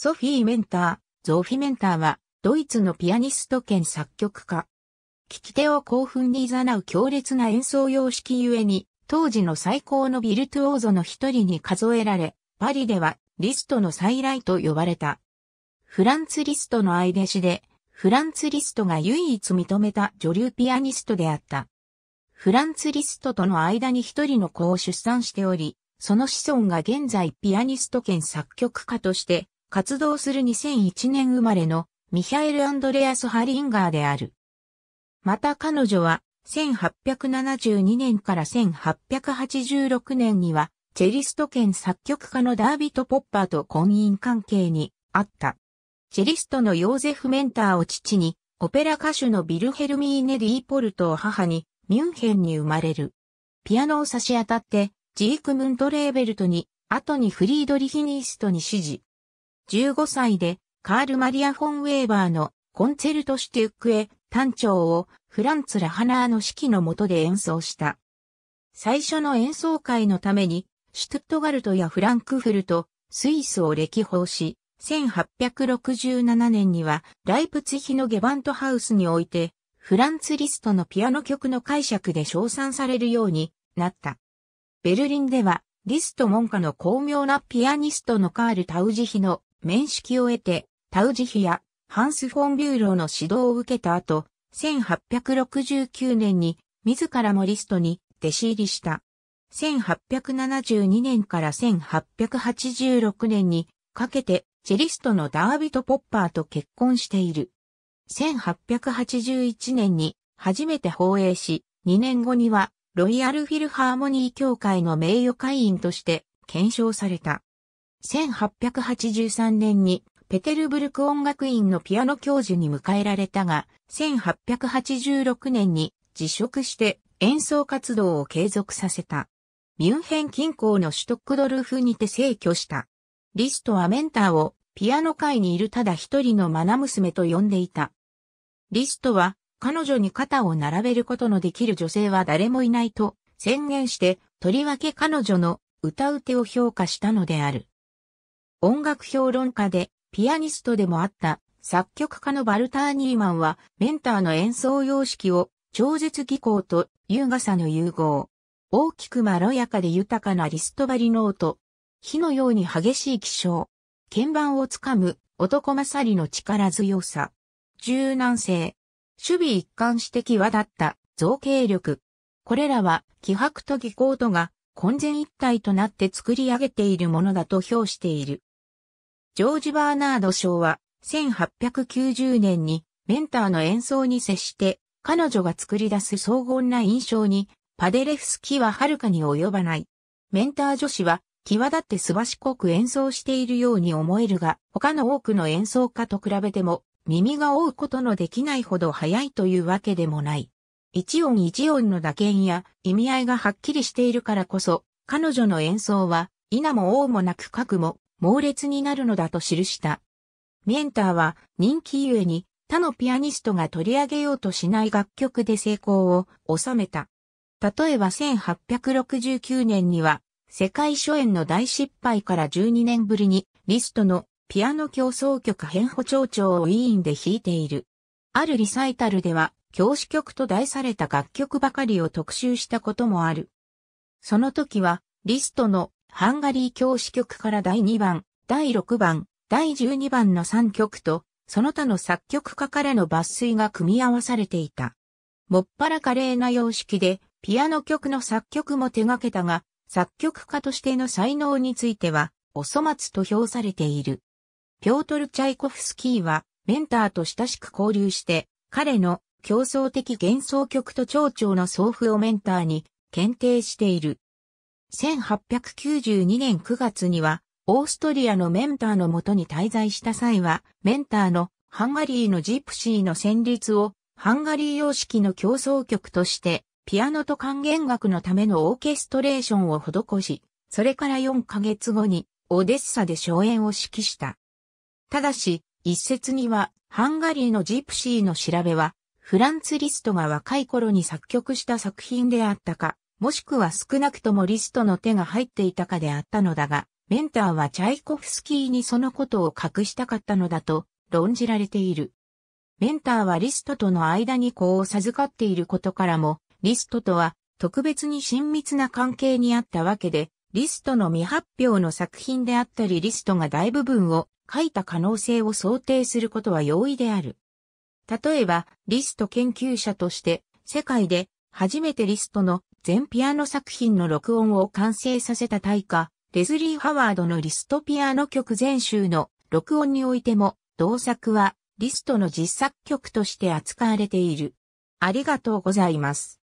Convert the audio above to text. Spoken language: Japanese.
ソフィー・メンター、ゾーフィ・メンターは、ドイツのピアニスト兼作曲家。聴き手を興奮に誘う強烈な演奏様式ゆえに、当時の最高のビルトゥオーゾの一人に数えられ、パリではリストの再来と呼ばれた。フランツ・リストの愛弟子で、フランツ・リストが唯一認めた女流ピアニストであった。フランツ・リストとの間に一人の子を出産しており、その子孫が現在ピアニスト兼作曲家として活動する2001年生まれのミヒャエル・アンドレアス・ハリンガーである。また彼女は1872年から1886年にはチェリスト兼作曲家のダービット・ポッパーと婚姻関係にあった。チェリストのヨーゼフ・メンターを父に、オペラ歌手のビルヘルミーネ・ディーポルトを母に、ミュンヘンに生まれる。ピアノを差し当たって、ジークムント・レーベルトに、後にフリードリヒニーストに指示。15歳でカール・マリア・フォン・ウェーバーのコンセェルト・シュテュックへ単調をフランツ・ラハナーの指揮の下で演奏した。最初の演奏会のために、シュトゥットガルトやフランクフルト、スイスを歴訪し、1867年にはライプツヒのゲバントハウスにおいて、フランツ・リストのピアノ曲の解釈で称賛されるようになった。ベルリンでは、リスト門下の巧妙なピアニストのカール・タウジヒの面識を得て、タウジヒやハンス・フォン・ビューローの指導を受けた後、1869年に自らもリストに弟子入りした。1872年から1886年にかけてチェリストのダービとポッパーと結婚している。1881年に初めて放映し、2年後にはロイヤルフィルハーモニー協会の名誉会員として検証された。1883年にペテルブルク音楽院のピアノ教授に迎えられたが、1886年に辞職して演奏活動を継続させた。ミュンヘン近郊のシュトックドルフにて逝去した。リストはメンターをピアノ界にいるただ一人のナ娘と呼んでいた。リストは彼女に肩を並べることのできる女性は誰もいないと宣言して、とりわけ彼女の歌う手を評価したのである。音楽評論家で、ピアニストでもあった作曲家のバルター・ニーマンは、メンターの演奏様式を、超絶技巧と優雅さの融合。大きくまろやかで豊かなリストバリノート。火のように激しい気象。鍵盤をつかむ男勝りの力強さ。柔軟性。守備一貫して際立った造形力。これらは気迫と技巧とが混然一体となって作り上げているものだと評している。ジョージ・バーナード・賞は、1890年にメンターの演奏に接して、彼女が作り出す荘厳な印象に、パデレフスキははるかに及ばない。メンター女子は、際立ってすばしこく演奏しているように思えるが、他の多くの演奏家と比べても、耳が覆うことのできないほど早いというわけでもない。一音一音の打鍵や意味合いがはっきりしているからこそ、彼女の演奏は、否も応もなく核も猛烈になるのだと記した。ミエンターは人気ゆえに他のピアニストが取り上げようとしない楽曲で成功を収めた。例えば1869年には世界初演の大失敗から12年ぶりにリストのピアノ競争曲変歩長を委員で弾いている。あるリサイタルでは教師曲と題された楽曲ばかりを特集したこともある。その時はリストのハンガリー教師局から第2番、第6番、第12番の3曲と、その他の作曲家からの抜粋が組み合わされていた。もっぱら華麗な様式で、ピアノ曲の作曲も手掛けたが、作曲家としての才能については、お粗末と評されている。ピョートル・チャイコフスキーは、メンターと親しく交流して、彼の競争的幻想曲と蝶々の送付をメンターに検定している。1892年9月には、オーストリアのメンターのもとに滞在した際は、メンターのハンガリーのジプシーの旋律をハンガリー様式の競争曲として、ピアノと管弦楽のためのオーケストレーションを施し、それから4ヶ月後にオデッサで荘園を指揮した。ただし、一説には、ハンガリーのジプシーの調べは、フランツ・リストが若い頃に作曲した作品であったか、もしくは少なくともリストの手が入っていたかであったのだが、メンターはチャイコフスキーにそのことを隠したかったのだと論じられている。メンターはリストとの間に子を授かっていることからも、リストとは特別に親密な関係にあったわけで、リストの未発表の作品であったりリストが大部分を書いた可能性を想定することは容易である。例えば、リスト研究者として、世界で初めてリストの全ピアノ作品の録音を完成させた大家、レズリー・ハワードのリストピアノ曲全集の録音においても、同作はリストの実作曲として扱われている。ありがとうございます。